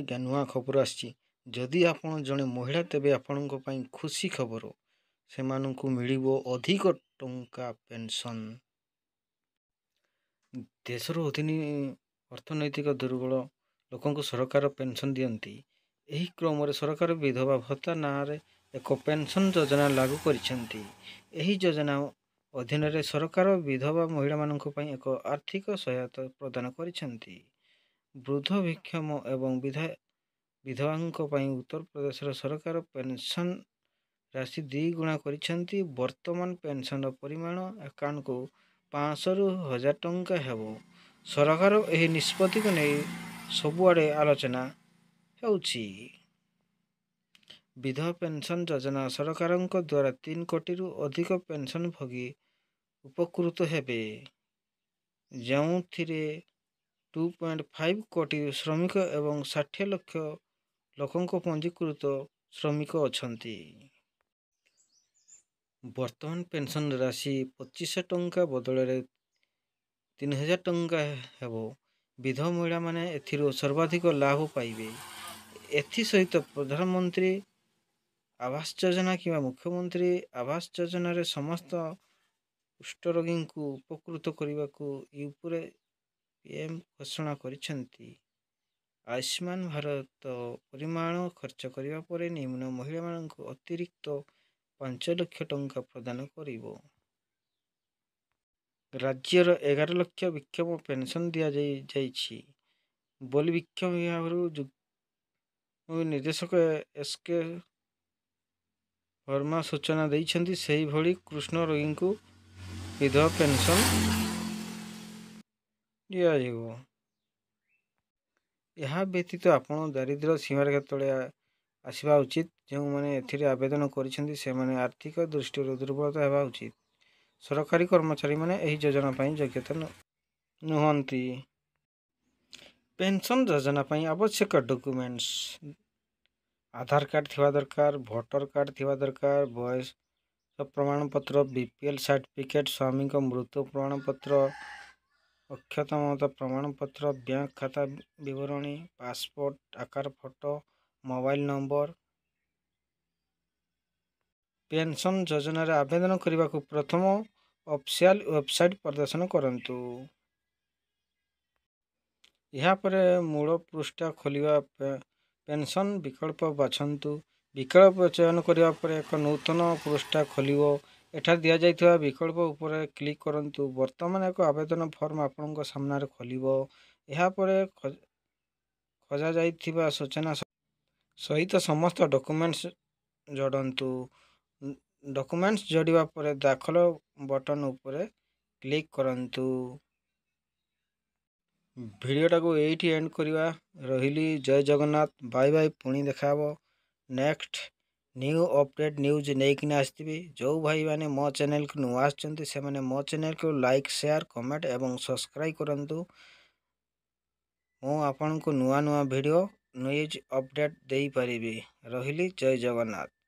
ଆଜ୍ଞା ନୂଆ ଖବର ଆସିଛି ଯଦି ଆପଣ ଜଣେ ମହିଳା ତେବେ ଆପଣଙ୍କ ପାଇଁ ଖୁସି ଖବର ସେମାନଙ୍କୁ ମିଳିବ ଅଧିକ ଟଙ୍କା ପେନ୍ସନ୍ ଦେଶର ଅଧୀନ ଅର୍ଥନୈତିକ ଦୁର୍ବଳ ଲୋକଙ୍କୁ ସରକାର ପେନ୍ସନ୍ ଦିଅନ୍ତି ଏହି କ୍ରମରେ ସରକାର ବିଧବା ଭତ୍ତା ନାଁରେ ଏକ ପେନ୍ସନ୍ ଯୋଜନା ଲାଗୁ କରିଛନ୍ତି ଏହି ଯୋଜନା ଅଧୀନରେ ସରକାର ବିଧବା ମହିଳାମାନଙ୍କ ପାଇଁ ଏକ ଆର୍ଥିକ ସହାୟତା ପ୍ରଦାନ କରିଛନ୍ତି ବୃଦ୍ଧ ଭିକ୍ଷମ ଏବଂ ବିଧବାଙ୍କ ପାଇଁ ଉତ୍ତରପ୍ରଦେଶର ସରକାର ପେନ୍ସନ୍ ରାଶି ଦ୍ୱିଗୁଣା କରିଛନ୍ତି ବର୍ତ୍ତମାନ ପେନ୍ସନ୍ର ପରିମାଣ ଆକାଉଣ୍ଟକୁ ପାଞ୍ଚଶହରୁ ହଜାର ଟଙ୍କା ହେବ ସରକାର ଏହି ନିଷ୍ପତ୍ତିକୁ ନେଇ ସବୁଆଡ଼େ ଆଲୋଚନା ହେଉଛି ବିଧବା ପେନ୍ସନ୍ ଯୋଜନା ସରକାରଙ୍କ ଦ୍ୱାରା ତିନି କୋଟିରୁ ଅଧିକ ପେନ୍ସନ୍ ଭୋଗୀ ଉପକୃତ ହେବେ ଯେଉଁଥିରେ ଟୁ ପଏଣ୍ଟ ଫାଇଭ୍ କୋଟି ଶ୍ରମିକ ଏବଂ ଷାଠିଏ ଲକ୍ଷ ଲୋକଙ୍କ ପଞ୍ଜୀକୃତ ଶ୍ରମିକ ଅଛନ୍ତି ବର୍ତ୍ତମାନ ପେନ୍ସନ୍ ରାଶି ପଚିଶ ଟଙ୍କା ବଦଳରେ ତିନି ହଜାର ଟଙ୍କା ହେବ ବିଧ ମହିଳାମାନେ ଏଥିରୁ ସର୍ବାଧିକ ଲାଭ ପାଇବେ ଏଥିସହିତ ପ୍ରଧାନମନ୍ତ୍ରୀ ଆବାସ ଯୋଜନା କିମ୍ବା ମୁଖ୍ୟମନ୍ତ୍ରୀ ଆବାସ ଯୋଜନାରେ ସମସ୍ତ କୁଷ୍ଠରୋଗୀଙ୍କୁ ଉପକୃତ କରିବାକୁ ଏ ପିଏମ୍ ଘୋଷଣା କରିଛନ୍ତି ଆୟୁଷ୍ମାନ ଭାରତ ପରିମାଣ ଖର୍ଚ୍ଚ କରିବା ପରେ ନିମ୍ନ ମହିଳାମାନଙ୍କୁ ଅତିରିକ୍ତ ପାଞ୍ଚ ଲକ୍ଷ ଟଙ୍କା ପ୍ରଦାନ କରିବ ରାଜ୍ୟର ଏଗାର ଲକ୍ଷ ବିକ୍ଷୋଭ ପେନ୍ସନ୍ ଦିଆଯାଇ ଯାଇଛି ବୋଲି ବିକ୍ଷୋଭ ବିଭାଗରୁ ନିର୍ଦ୍ଦେଶକ ଏସ୍ କେ ବର୍ମା ସୂଚନା ଦେଇଛନ୍ତି ସେହିଭଳି କୃଷ୍ଣ ରୋଗୀଙ୍କୁ ବିଧବା ପେନ୍ସନ୍ ଦିଆଯିବ ଏହା ବ୍ୟତୀତ ଆପଣ ଦାରିଦ୍ର୍ୟ ସୀମାରେଖା ତଳେ ଆସିବା ଉଚିତ ଯେଉଁମାନେ ଏଥିରେ ଆବେଦନ କରିଛନ୍ତି ସେମାନେ ଆର୍ଥିକ ଦୃଷ୍ଟିରୁ ଦୁର୍ବଳତା ହେବା ଉଚିତ ସରକାରୀ କର୍ମଚାରୀମାନେ ଏହି ଯୋଜନା ପାଇଁ ଯୋଗ୍ୟତା ନୁହନ୍ତି ପେନ୍ସନ୍ ଯୋଜନା ପାଇଁ ଆବଶ୍ୟକ ଡକୁମେଣ୍ଟସ୍ ଆଧାର କାର୍ଡ଼ ଥିବା ଦରକାର ଭୋଟର କାର୍ଡ଼ ଥିବା ଦରକାର ବୟସ ପ୍ରମାଣପତ୍ର ବି ପି ଏଲ୍ ସାର୍ଟିଫିକେଟ୍ ସ୍ୱାମୀଙ୍କ ମୃତ୍ୟୁ ପ୍ରମାଣପତ୍ର ଅକ୍ଷତମତା ପ୍ରମାଣପତ୍ର ବ୍ୟାଙ୍କ ଖାତା ବିବରଣୀ ପାସପୋର୍ଟ ଆକାର ଫଟୋ ମୋବାଇଲ ନମ୍ବର ପେନ୍ସନ୍ ଯୋଜନାରେ ଆବେଦନ କରିବାକୁ ପ୍ରଥମ ଅଫିସିଆଲ ୱେବସାଇଟ୍ ପ୍ରଦର୍ଶନ କରନ୍ତୁ ଏହାପରେ ମୂଳ ପୃଷ୍ଠା ଖୋଲିବା ପେନ୍ସନ୍ ବିକଳ୍ପ ବାଛନ୍ତୁ ବିକଳ୍ପ ଚୟନ କରିବା ପରେ ଏକ ନୂତନ ପୃଷ୍ଠା ଖୋଲିବ ଏଠାରେ ଦିଆଯାଇଥିବା ବିକଳ୍ପ ଉପରେ କ୍ଲିକ୍ କରନ୍ତୁ ବର୍ତ୍ତମାନ ଏକ ଆବେଦନ ଫର୍ମ ଆପଣଙ୍କ ସାମ୍ନାରେ ଖୋଲିବ ଏହାପରେ ଖୋଜାଯାଇଥିବା ସୂଚନା ସହିତ ସମସ୍ତ ଡକ୍ୟୁମେଣ୍ଟସ୍ ଯୋଡ଼ନ୍ତୁ ଡକ୍ୟୁମେଣ୍ଟସ୍ ଯୋଡ଼ିବା ପରେ ଦାଖଲ ବଟନ୍ ଉପରେ କ୍ଲିକ୍ କରନ୍ତୁ ଭିଡ଼ିଓଟାକୁ ଏଇଠି ଏଣ୍ଡ କରିବା ରହିଲି ଜୟ ଜଗନ୍ନାଥ ବାଇ ବାଇ ପୁଣି ଦେଖାହେବ ନେକ୍ସଟ୍ न्यू अपडेट न्यूज नहीं आसती जो भाई मैंने मो चेल को नुआ आने मो चेल को लाइक सेयार कमेंट और सब्सक्राइब करूँ मुँह आपण को नुआ नुआ वीडियो न्यूज अपडेट दे पारि रही जय जगन्नाथ